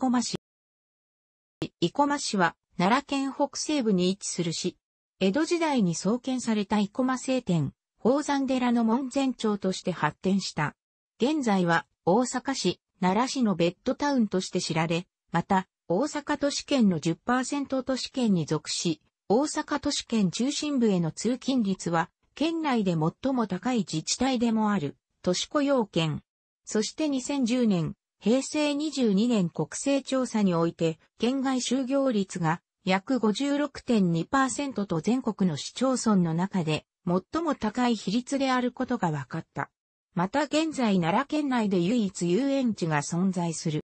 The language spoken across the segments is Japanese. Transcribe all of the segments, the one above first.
生駒市。生駒市は奈良県北西部に位置する市。江戸時代に創建された生駒聖典、宝山寺の門前町として発展した。現在は大阪市、奈良市のベッドタウンとして知られ、また大阪都市圏の10%都市圏に属し、大阪都市圏中心部への通勤率は県内で最も高い自治体でもある都市雇用圏。そして2010年、平成22年国勢調査において、県外就業率が約56.2%と全国の市町村の中で最も高い比率であることが分かった。また現在奈良県内で唯一遊園地が存在する。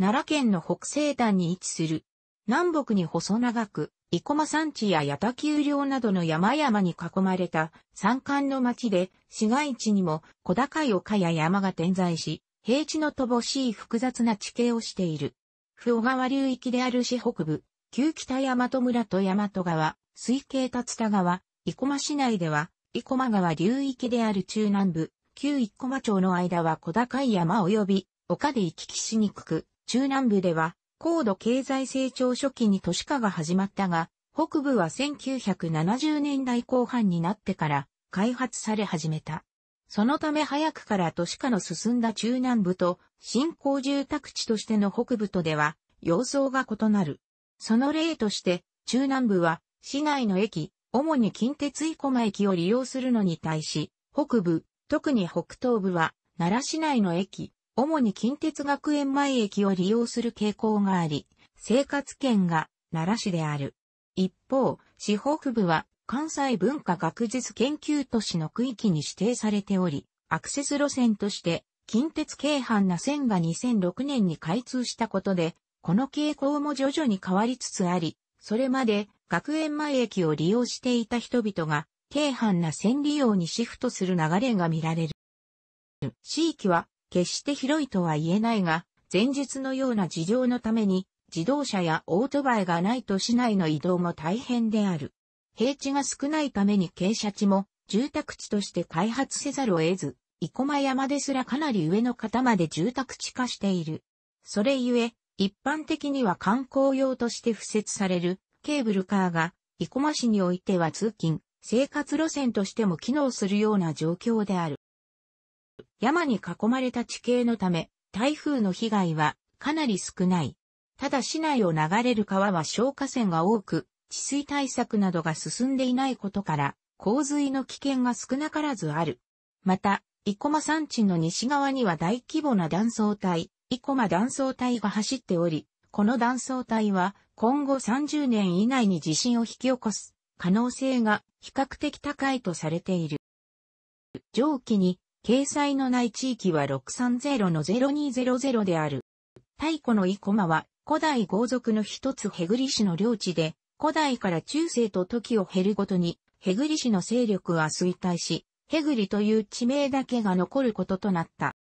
奈良県の北西端に位置する。南北に細長く、生駒山地や八田丘陵などの山々に囲まれた山間の町で、市街地にも小高い丘や山が点在し、平地の乏しい複雑な地形をしている。不小川流域である市北部、旧北大和村と大和川、水系立田川、生駒市内では、生駒川流域である中南部、旧生駒町の間は小高い山及び、丘で行き来しにくく、中南部では、高度経済成長初期に都市化が始まったが、北部は1970年代後半になってから開発され始めた。そのため早くから都市化の進んだ中南部と新興住宅地としての北部とでは様相が異なる。その例として中南部は市内の駅、主に近鉄生駒駅を利用するのに対し、北部、特に北東部は奈良市内の駅、主に近鉄学園前駅を利用する傾向があり、生活圏が奈良市である。一方、市北部は関西文化学術研究都市の区域に指定されており、アクセス路線として近鉄京阪な線が2006年に開通したことで、この傾向も徐々に変わりつつあり、それまで学園前駅を利用していた人々が、京阪な線利用にシフトする流れが見られる。地域は決して広いとは言えないが、前述のような事情のために自動車やオートバイがないと市内の移動も大変である。平地が少ないために傾斜地も住宅地として開発せざるを得ず、生駒山ですらかなり上の方まで住宅地化している。それゆえ、一般的には観光用として付設されるケーブルカーが生駒市においては通勤、生活路線としても機能するような状況である。山に囲まれた地形のため、台風の被害はかなり少ない。ただ市内を流れる川は消火栓が多く、治水対策などが進んでいないことから、洪水の危険が少なからずある。また、生駒山地の西側には大規模な断層帯、生駒断層帯が走っており、この断層帯は今後30年以内に地震を引き起こす可能性が比較的高いとされている。上記に掲載のない地域は630 0200である。太古の生駒は古代豪族の一つヘグリ氏の領地で、古代から中世と時を経るごとに、ヘグリ氏の勢力は衰退し、ヘグリという地名だけが残ることとなった。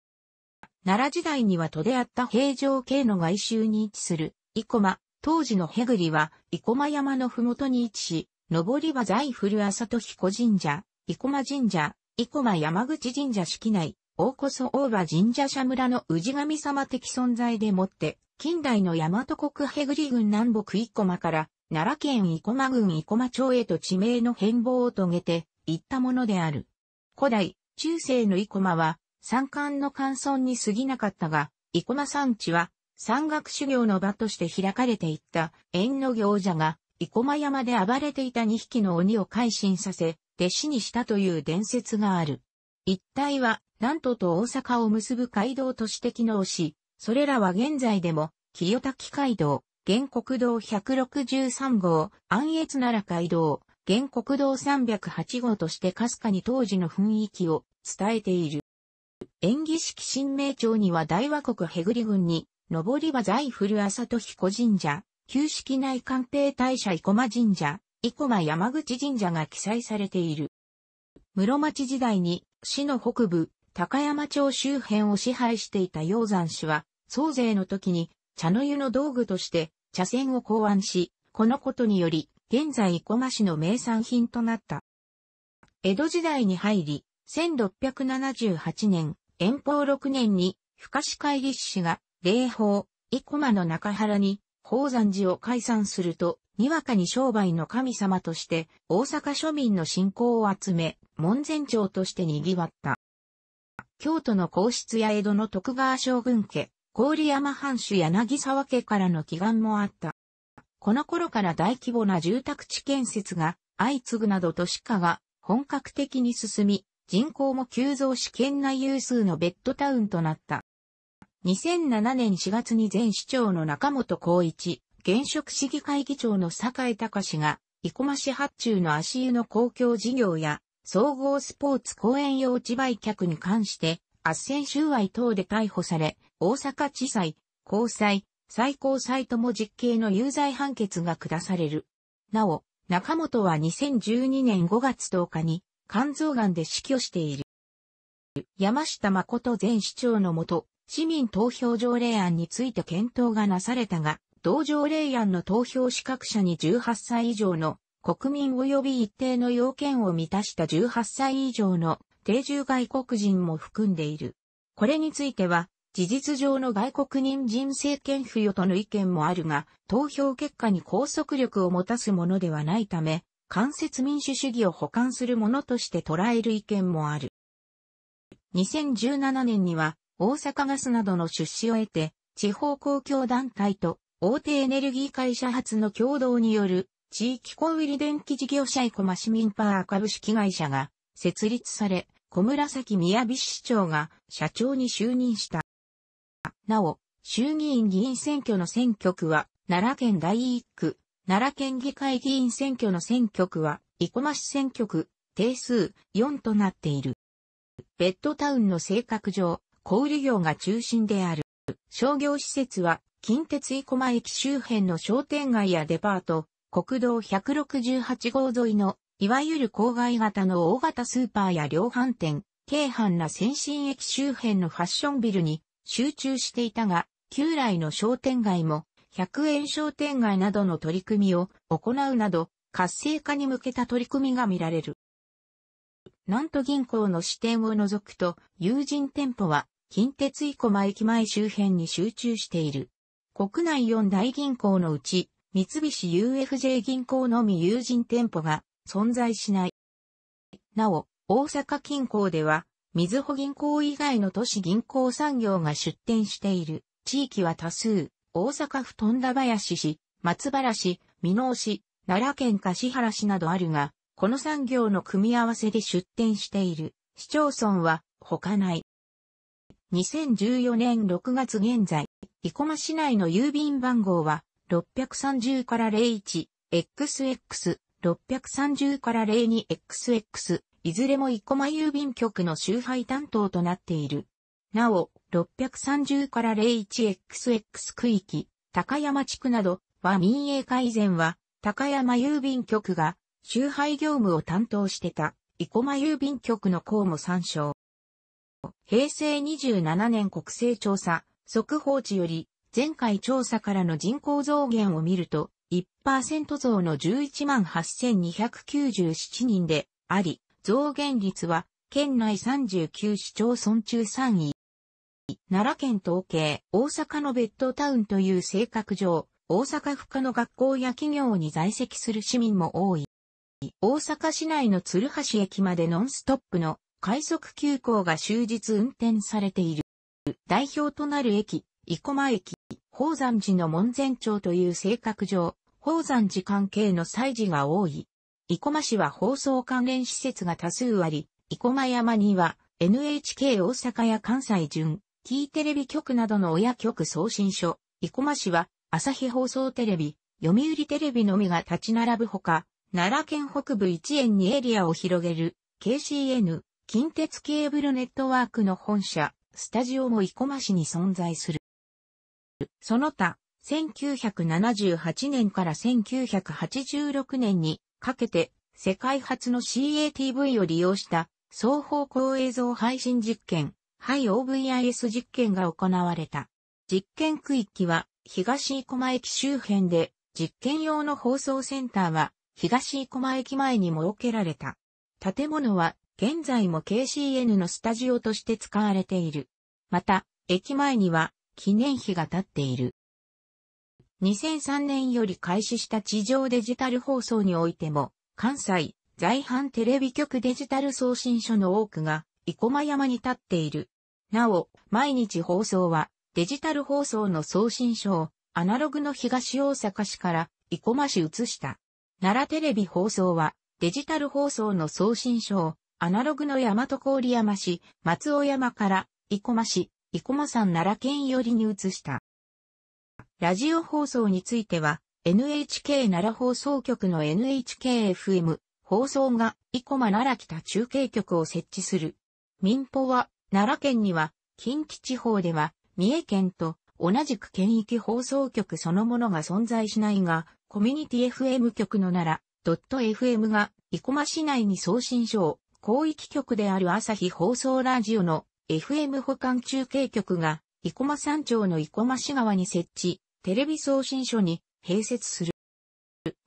奈良時代には都であった平城京の外周に位置する、生駒、当時のヘグリは、生駒山のふもとに位置し、上りは在古朝と彦神社、生駒神社、生駒山口神社敷内、大こそ大場神社社村の氏神様的存在でもって、近代の大和国ヘグリ軍南北生駒から奈良県生駒郡生駒町へと地名の変貌を遂げて、行ったものである。古代、中世の生駒は、山間の乾村に過ぎなかったが、生駒山地は、山岳修行の場として開かれていった縁の行者が、生駒山で暴れていた2匹の鬼を改心させ、弟子にしたという伝説がある。一帯は、南都と大阪を結ぶ街道として機能し、それらは現在でも、清滝街道、原国道163号、安越奈良街道、原国道308号としてかすかに当時の雰囲気を伝えている。演技式新名町には大和国へぐり郡に、上りは在古朝戸彦神社、旧式内官邸大社生駒神社、生駒山口神社が記載されている。室町時代に市の北部、高山町周辺を支配していた鷹山氏は、総勢の時に茶の湯の道具として茶船を考案し、このことにより、現在生駒市の名産品となった。江戸時代に入り、1678年、延宝6年に、深市会立士が、霊峰、生駒の中原に、宝山寺を解散すると、にわかに商売の神様として、大阪庶民の信仰を集め、門前町として賑わった。京都の皇室や江戸の徳川将軍家、郡山藩主柳沢家からの祈願もあった。この頃から大規模な住宅地建設が相次ぐなど都市化が本格的に進み、人口も急増し県内有数のベッドタウンとなった。2007年4月に前市長の中本光一、現職市議会議長の坂井隆が、生駒市発注の足湯の公共事業や、総合スポーツ公園用地売却に関して、斡旋収賄等で逮捕され、大阪地裁、高裁、最高裁とも実刑の有罪判決が下される。なお、中本は2012年5月10日に肝臓癌で死去している。山下誠前市長のもと、市民投票条例案について検討がなされたが、同条例案の投票資格者に18歳以上の国民及び一定の要件を満たした18歳以上の定住外国人も含んでいる。これについては、事実上の外国人人政権付与との意見もあるが、投票結果に拘束力を持たすものではないため、間接民主主義を補完するものとして捉える意見もある。2017年には、大阪ガスなどの出資を得て、地方公共団体と大手エネルギー会社発の共同による地域小売電気事業者イコマ市民パー株式会社が設立され、小紫宮市長が社長に就任した。なお、衆議院議員選挙の選挙区は、奈良県第1区、奈良県議会議員選挙の選挙区は、生駒市選挙区、定数4となっている。ベッドタウンの性格上、小売業が中心である。商業施設は、近鉄生駒駅周辺の商店街やデパート、国道168号沿いの、いわゆる郊外型の大型スーパーや量販店、京阪な先進駅周辺のファッションビルに、集中していたが、旧来の商店街も、100円商店街などの取り組みを行うなど、活性化に向けた取り組みが見られる。南都銀行の支店を除くと、友人店舗は、近鉄生駒駅前周辺に集中している。国内4大銀行のうち、三菱 UFJ 銀行のみ友人店舗が存在しない。なお、大阪近郊では、水穂銀行以外の都市銀行産業が出展している地域は多数、大阪府富田林市、松原市、美濃市、奈良県柏原市などあるが、この産業の組み合わせで出展している市町村は他ない。2014年6月現在、生駒市内の郵便番号は630から 01XX630 から 02XX いずれも生駒郵便局の集配担当となっている。なお、630から 01XX 区域、高山地区などは民営化以前は、高山郵便局が集配業務を担当してた、生駒郵便局の項も参照。平成27年国勢調査、速報値より、前回調査からの人口増減を見ると、1%増の11万8297人であり、増減率は、県内39市町村中3位。奈良県統計、大阪のベッドタウンという性格上、大阪府下の学校や企業に在籍する市民も多い。大阪市内の鶴橋駅までノンストップの快速急行が終日運転されている。代表となる駅、生駒駅、宝山寺の門前町という性格上、宝山寺関係の祭事が多い。生駒市は放送関連施設が多数あり、生駒山には NHK 大阪や関西順、キーテレビ局などの親局送信所、生駒市は朝日放送テレビ、読売テレビのみが立ち並ぶほか、奈良県北部一円にエリアを広げる KCN、近鉄ケーブルネットワークの本社、スタジオも生駒市に存在する。その他、1978年から1986年にかけて世界初の CATV を利用した双方向映像配信実験、HiOVIS 実験が行われた。実験区域は東生駒駅周辺で、実験用の放送センターは東生駒駅前に設けられた。建物は現在も KCN のスタジオとして使われている。また、駅前には記念碑が建っている。2003年より開始した地上デジタル放送においても、関西、在阪テレビ局デジタル送信所の多くが、生駒山に立っている。なお、毎日放送は、デジタル放送の送信所を、アナログの東大阪市から、生駒市移した。奈良テレビ放送は、デジタル放送の送信所を、アナログの大和郡山市、松尾山から、生駒市、生駒山奈良県寄りに移した。ラジオ放送については、NHK 奈良放送局の NHKFM 放送が、生駒奈良北中継局を設置する。民放は、奈良県には、近畿地方では、三重県と同じく県域放送局そのものが存在しないが、コミュニティ FM 局の奈良、.fm が、生駒市内に送信所を、広域局である朝日放送ラジオの FM 保管中継局が、生駒山頂の生駒市側に設置、テレビ送信所に併設する。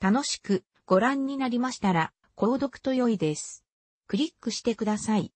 楽しくご覧になりましたら、購読と良いです。クリックしてください。